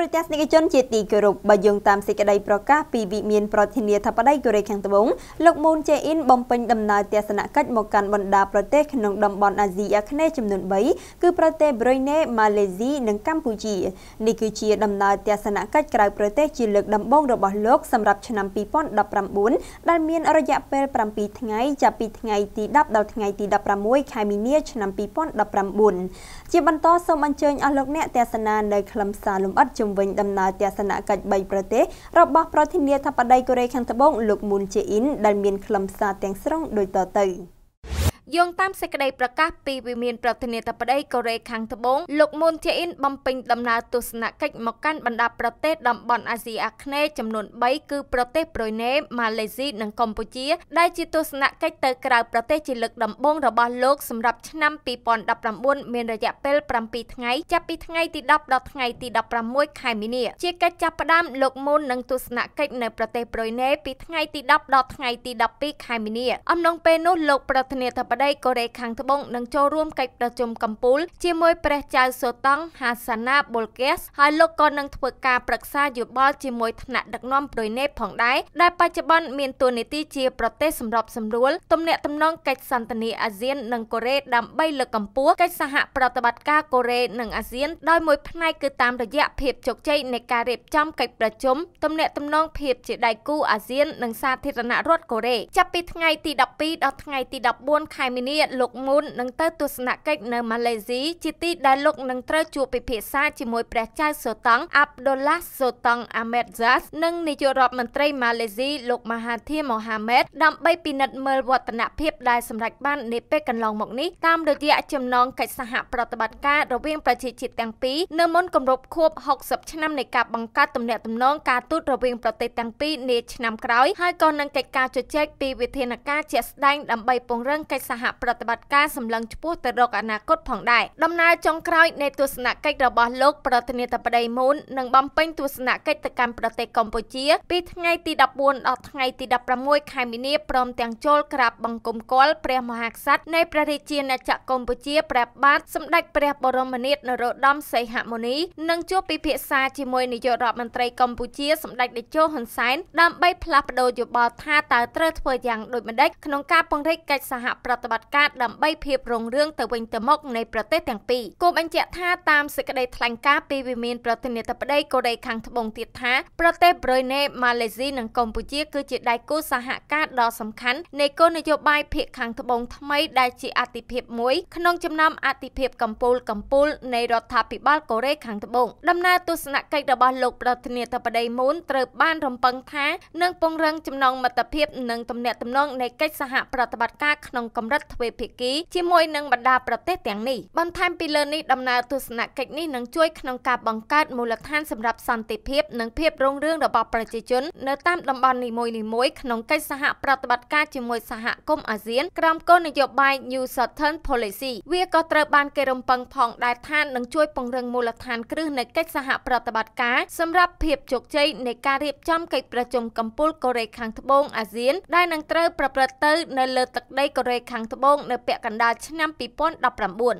រទស្សនិកជនជាទីគោរពបើយោងតាមសេចក្តីប្រកាសពីវិមានប្រធានាធិបតីកូរ៉េខាងត្បូងលោកមូនជេអ៊ីនបំពេញដំណើរទស្សនកិច្ចមកកាន់បណ្ដាប្រទេសក្នុងតំបន់អាស៊ីអាគ្នេយ៍ចំនួន3គឺប្រទេសប្រ៊ុយណេម៉ាឡេស៊ីនិងកម្ពុជានេះគឺជាដំណើរទស្សនកិច្ចក្រៅប្រទេសជាលើកដំបូងរបស់លោកសម្រាប់ឆ្នាំ2019ដែលមានរយៈពេល7ថ្ងៃចាប់ពីថ្ងៃទី10ដល់ថ្ងៃទី16ខែមីនាឆ្នាំ2019ជាបន្តសូមអញ្ជើញអស់លោកអ្នកទស្សនានៅខ្លឹមសារលម្អិតជុំជំវិញដំណើរទស្សនកិច្ច3ប្រទេសរបស់ប្រធានាធិបតីកូរ៉េខាងត្បូងលោក មូនជេអ៊ីន ដែលមានខ្លឹមសារទាំងស្រុងដូចតទៅ។យោងតាមសេចក្តីប្រកាសពីវិមានប្រធានាធិបតីកូរ៉េខាងត្បូងលោកមូនជេអ៊ីនបំពេញដំណើរទស្សនកិច្ចមកកាន់បណ្ដាប្រទេសតំបន់អាស៊ីអាគ្នេយ៍ចំនួន3គឺប្រទេសប្រ៊ុយណេម៉ាឡេស៊ីនិងកម្ពុជាដែលជាទស្សនកិច្ចទៅក្រៅប្រទេសជាលើកដំបូងរបស់លោកសម្រាប់ឆ្នាំ2019មានរយៈពេល7ថ្ងៃចាប់ពីថ្ងៃទី10ដល់ថ្ងៃទី16ខែមីនា ជាកិច្ចចាប់ផ្ដើមលោកមូននឹងទស្សនកិច្ចនៅប្រទេសប្រ៊ុយណេពីថ្ងៃទី10ដល់ថ្ងៃទី12ខែមីនាអំឡុងពេលនោះលោកប្រធានាធិបតីដីកូរ៉េខាងត្បូងនឹងចូលរួមកិច្ចប្រជុំកម្ពុជាជាមួយព្រះចៅសូតង់ហាសាណាបូលកេសហើយលោកក៏នឹងធ្វើការប្រឹក្សាយោបល់ជាមួយថ្នាក់ដឹកនាំប្រយណេផងដែរដែលបច្ចុប្បន្នមានតួនាទីជាប្រទេសសម្របសម្រួលទំនាក់ទំនងកិច្ចសន្តិនិអាស៊ាននិងកូរ៉េដើម្បីលើកកម្ពស់កិច្ចសហប្រតិបត្តិការកូរ៉េនិងអាស៊ានដោយមួយផ្នែកគឺតាមរយៈភាពជោគជ័យនៃការរៀបចំកិច្ចប្រជុំទំនាក់ទំនងភាពជាដៃគូអាស៊ាននិងសាធារណរដ្ឋកូរ៉េចាប់ពីថ្ងៃទី12ដល់ថ្ងៃទី14ខែមីនាលោកមូននឹងទៅទស្សនកិច្ចនៅម៉ាឡេស៊ីជាទី ដែលលោកនឹងត្រូវជួបពិភាក្សាជាមួយព្រះចៅសូតង់អាប់ដុលឡាសូតង់អាមេតហ្សាសនិងនាយករដ្ឋមន្ត្រីម៉ាឡេស៊ីលោកមហាធាមូហាម៉េតដើម្បីពិនិត្យមើលវឌ្ឍនភាពដែលសម្រេចបាននាពេលកន្លងមកនេះតាមរយៈចំណងកិច្ចសហប្រតិបត្តិការរវាងប្រជាជាតិទាំងពីរនៅមុនគម្រប់ខួប60ឆ្នាំនៃការបង្កើតទំនាក់ទំនងការទូតរវាងប្រទេសទាំងពីរនាឆ្នាំក្រោយហើយក៏នឹងកិច្ចការជជែកពីវិធានការជាក់ស្ដែងដើម្បីពង្រឹងកិច្ចសហសហប្រតិបត្តិការសម្លឹងឆ្ពោះទៅរកអនាគតផងដែរដំណើរចុងក្រោយនៃទស្សនកិច្ចរបស់លោកប្រធានាធិបតីមូននឹងបំពេញទស្សនកិច្ចទៅកាន់ប្រទេសកម្ពុជាពីថ្ងៃទី14ដល់ថ្ងៃទី16ខែមីនាព្រមទាំងចូលក្រាបបង្គំគាល់ព្រះមហាក្សត្រនៃព្រះរាជាណាចក្រកម្ពុជាព្រះបាទសម្ដេចព្រះបរមនាថនរោត្តមសីហមុនីនិងជួបពិភាក្សាជាមួយនាយករដ្ឋមន្ត្រីកម្ពុជា សម្ដេចតេជោហ៊ុនសែនដើម្បីផ្លាស់ប្តូរយោបល់ថាតើត្រូវធ្វើយ៉ាងដូចម្តេចក្នុងការពង្រីកកិច្ចសហប្រតិត្តិបត្តិការដើម្បីភាពរុងរឿងទៅវិញទៅមកនៃប្រទេសទាំងពីរគូបញ្ជាក់ថាតាមសេចក្តីថ្លែងការណ៍ពីវិមានប្រធានាធិបតីកូរ៉េខាងត្បូងទៀតថាប្រទេសប្រ៊ុយណេម៉ាឡេស៊ីនិងកម្ពុជាគឺជាដៃគូសហការដ៏សំខាន់នៃគោលនយោបាយភាគខាងត្បូងថ្មីដែលជាអតិភិបមួយក្នុងចំណោមអតិភិបកម្ពុជាកម្ពុជានៃរដ្ឋាភិបាលកូរ៉េខាងត្បូងដំណើរទស្សនកិច្ចរបស់លោកប្រធានាធិបតីមូនត្រូវបានរំពឹងថានឹងពង្រឹងចំណងមិត្តភាពនិងទំនាក់ទំនងនៃកិច្ចសហប្រតិបត្តិការក្នុងកម្រិតរដ្ឋទ្វេភាគីជាមួយនឹងបណ្ដាប្រទេសទាំងនេះបន្ថែមពីលើនេះដំណើរទស្សនកិច្ចនេះនឹងជួយក្នុងការបង្កើតមូលដ្ឋានសម្រាប់សន្តិភាពនិងភាពរុងរឿងរបស់ប្រជាជន នៅតាមតំបន់នីមួយៗក្នុងកិច្ចសហប្រតិបត្តិការជាមួយសហគមន៍អាស៊ានក្រោមគោលនយោបាយ New Southern Policy វាក៏ត្រូវបានគេរំពឹងផងដែរថានឹងជួយពង្រឹងមូលដ្ឋានគ្រឹះនៃកិច្ចសហប្រតិបត្តិការសម្រាប់ភាពជោគជ័យនៃការរៀបចំកិច្ចប្រជុំកំពូលកូរ៉េខាងត្បូងអាស៊ាន ដែលនឹងត្រូវប្រព្រឹត្តទៅនៅលើទឹកដីកូរ៉េខាងត្បូងនៅពាក់កណ្ដាលឆ្នាំ2019